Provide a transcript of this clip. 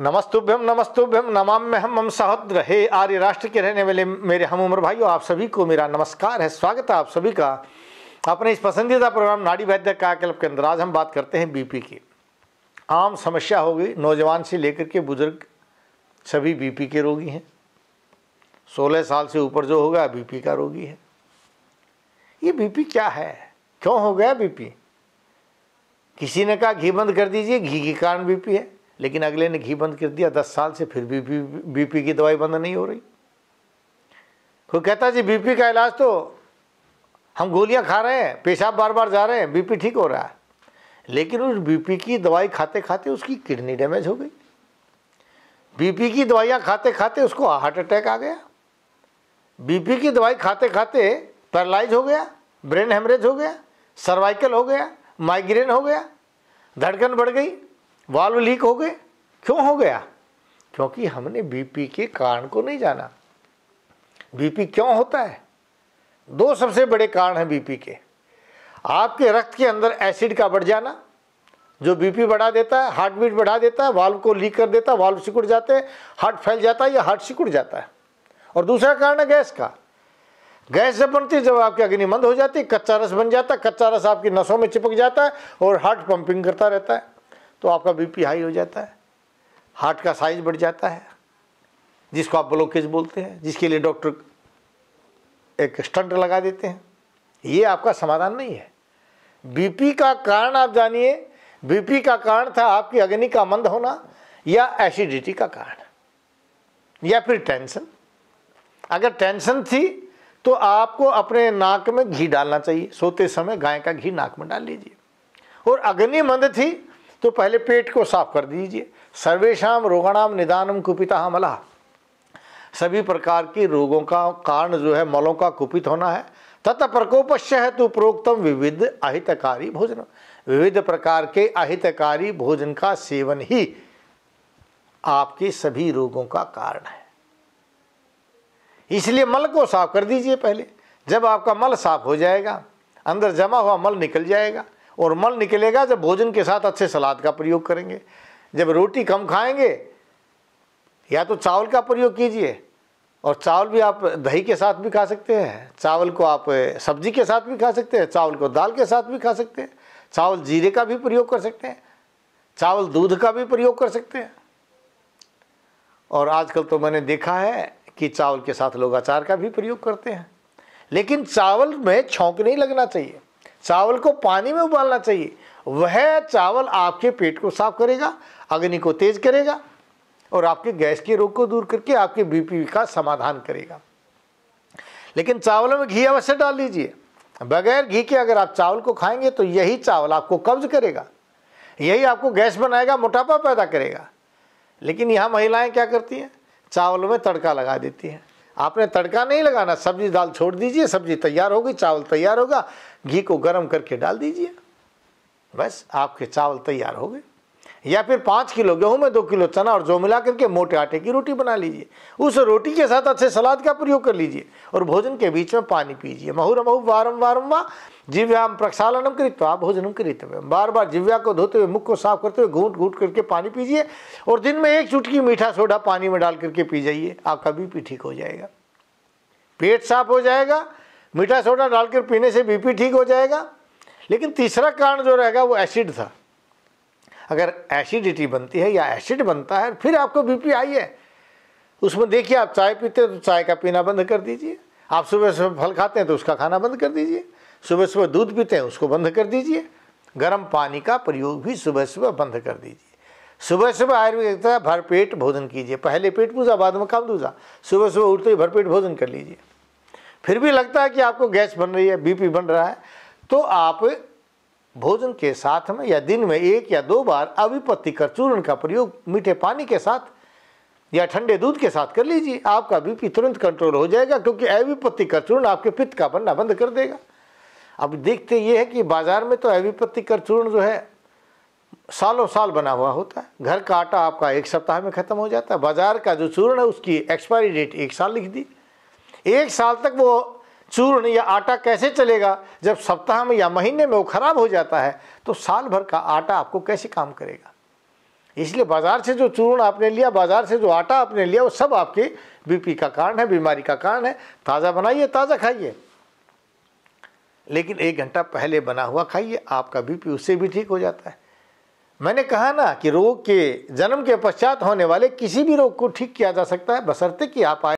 नमस्तुभ्यम नमस्तुभ्यम नमाम्य हम मम सहोद्र हे आर्य राष्ट्र के रहने वाले मेरे हम उम्र भाइयों आप सभी को मेरा नमस्कार है स्वागत है आप सभी का अपने इस पसंदीदा प्रोग्राम नाड़ी वैद्य कार्यकल्प के अंदर आज हम बात करते हैं बीपी की आम समस्या हो गई नौजवान से लेकर के बुजुर्ग सभी बीपी के रोगी हैं सोलह साल से ऊपर जो होगा बीपी का रोगी है ये बीपी क्या है क्यों हो गया बीपी किसी ने कहा घी बंद कर दीजिए घी के कारण बीपी है लेकिन अगले ने घी बंद कर दिया दस साल से फिर भी बीपी की दवाई बंद नहीं हो रही कोई कहता जी बीपी का इलाज तो हम गोलियां खा रहे हैं पेशाब बार बार जा रहे हैं बीपी ठीक हो रहा है लेकिन उस बीपी की दवाई खाते खाते उसकी किडनी डैमेज हो गई बीपी की दवाइयाँ खाते खाते उसको हार्ट अटैक आ गया बीपी की दवाई खाते खाते पैरलाइज हो गया ब्रेन हेमरेज हो गया सर्वाइकल हो गया माइग्रेन हो गया धड़कन बढ़ गई वाल्व लीक हो गए क्यों हो गया क्योंकि हमने बीपी के कारण को नहीं जाना बीपी क्यों होता है दो सबसे बड़े कारण हैं बीपी के आपके रक्त के अंदर एसिड का बढ़ जाना जो बीपी बढ़ा देता है हार्ट बीट बढ़ा देता है वाल्व को लीक कर देता है वाल्व सिकुड़ जाते हैं हार्ट फैल जाता है या हार्ट सिकुड़ जाता है और दूसरा कारण है गैस का गैस जब बनती है जब आपकी अग्निमंद हो जाती है कच्चा रस बन जाता है कच्चा रस आपकी नसों में चिपक जाता है और हार्ट पंपिंग करता रहता है तो आपका बीपी हाई हो जाता है हार्ट का साइज बढ़ जाता है जिसको आप ब्लॉकेज बोलते हैं जिसके लिए डॉक्टर एक स्टंट लगा देते हैं ये आपका समाधान नहीं है बीपी का कारण आप जानिए बीपी का कारण था आपकी अग्नि का मंद होना या एसिडिटी का कारण या फिर टेंशन अगर टेंशन थी तो आपको अपने नाक में घी डालना चाहिए सोते समय गाय का घी नाक में डाल लीजिए और अग्निमंद थी तो पहले पेट को साफ कर दीजिए सर्वेशा रोगाणाम निदानम कुपिता मला सभी प्रकार के रोगों का कारण जो है मलों का कुपित होना है तथा प्रकोपश्य है तो प्रोक्तम विविध अहितकारी भोजन विविध प्रकार के अहितकारी भोजन का सेवन ही आपके सभी रोगों का कारण है इसलिए मल को साफ कर दीजिए पहले जब आपका मल साफ हो जाएगा अंदर जमा हुआ मल निकल जाएगा और मल निकलेगा जब भोजन के साथ अच्छे सलाद का प्रयोग करेंगे जब रोटी कम खाएंगे या तो चावल का प्रयोग कीजिए और चावल भी आप दही के साथ भी खा सकते हैं चावल को आप सब्जी के साथ भी खा सकते हैं चावल को दाल के साथ भी खा सकते हैं चावल जीरे का भी प्रयोग कर सकते हैं चावल दूध का भी प्रयोग कर सकते हैं और आजकल तो मैंने देखा है कि चावल के साथ लोग अचार का भी प्रयोग करते हैं लेकिन चावल में छोंक नहीं लगना चाहिए चावल को पानी में उबालना चाहिए वह चावल आपके पेट को साफ करेगा अग्नि को तेज करेगा और आपके गैस के रोग को दूर करके आपके बीपी का समाधान करेगा लेकिन चावलों में घी अवश्य डाल लीजिए बगैर घी के अगर आप चावल को खाएंगे तो यही चावल आपको कब्ज करेगा यही आपको गैस बनाएगा मोटापा पैदा करेगा लेकिन यहाँ महिलाएं क्या करती हैं चावलों में तड़का लगा देती हैं आपने तड़का नहीं लगाना सब्जी दाल छोड़ दीजिए सब्जी तैयार होगी चावल तैयार होगा घी को गर्म करके डाल दीजिए बस आपके चावल तैयार हो गए या फिर पाँच किलो गेहूं में दो किलो चना और जो मिला करके मोटे आटे की रोटी बना लीजिए उस रोटी के साथ अच्छे सलाद का प्रयोग कर लीजिए और भोजन के बीच में पानी पीजिए महू वारम वारम वा जिव्याम प्रक्षालनम कृत्वा भोजनम कृतव्य बार बार जिव्या को धोते हुए मुख को साफ करते हुए घूट घूट करके पानी पीजिए और दिन में एक चुटकी मीठा सोडा पानी में डाल करके पी जाइए आपका पी ठीक हो जाएगा पेट साफ हो जाएगा मीठा सोडा डालकर पीने से बीपी ठीक हो जाएगा लेकिन तीसरा कारण जो रहेगा वो एसिड था अगर एसिडिटी बनती है या एसिड बनता है फिर आपको बीपी आई है उसमें देखिए आप चाय पीते हैं तो चाय का पीना बंद कर दीजिए आप सुबह सुबह फल खाते हैं तो उसका खाना बंद कर दीजिए सुबह सुबह दूध पीते हैं उसको बंद कर दीजिए गर्म पानी का प्रयोग भी सुबह सुबह बंद कर दीजिए सुबह सुबह आयुर्वेद है भरपेट भोजन कीजिए पहले पेट पूजा बाद में काम दूजा सुबह सुबह उठते ही भरपेट भोजन कर लीजिए फिर भी लगता है कि आपको गैस बन रही है बीपी बन रहा है तो आप भोजन के साथ में या दिन में एक या दो बार अविपत्ति कर चूर्ण का प्रयोग मीठे पानी के साथ या ठंडे दूध के साथ कर लीजिए आपका बीपी तुरंत कंट्रोल हो जाएगा क्योंकि एविपत्ति का चूर्ण आपके पित्त का बनना बंद कर देगा अब देखते ये है कि बाजार में तो एविपत्ति का चूर्ण जो है सालों साल बना हुआ होता है घर का आटा आपका एक सप्ताह में ख़त्म हो जाता है बाजार का जो चूर्ण है उसकी एक्सपायरी डेट एक साल लिख दी एक साल तक वो चूर्ण या आटा कैसे चलेगा जब सप्ताह में या महीने में वो खराब हो जाता है तो साल भर का आटा आपको कैसे काम करेगा इसलिए बाज़ार से जो चूर्ण आपने लिया बाज़ार से जो आटा आपने लिया वो सब आपके बीपी का कारण है बीमारी का कारण है ताज़ा बनाइए ताज़ा खाइए लेकिन एक घंटा पहले बना हुआ खाइए आपका बीपी उससे भी ठीक हो जाता है मैंने कहा ना कि रोग के जन्म के पश्चात होने वाले किसी भी रोग को ठीक किया जा सकता है बसरते कि आप आए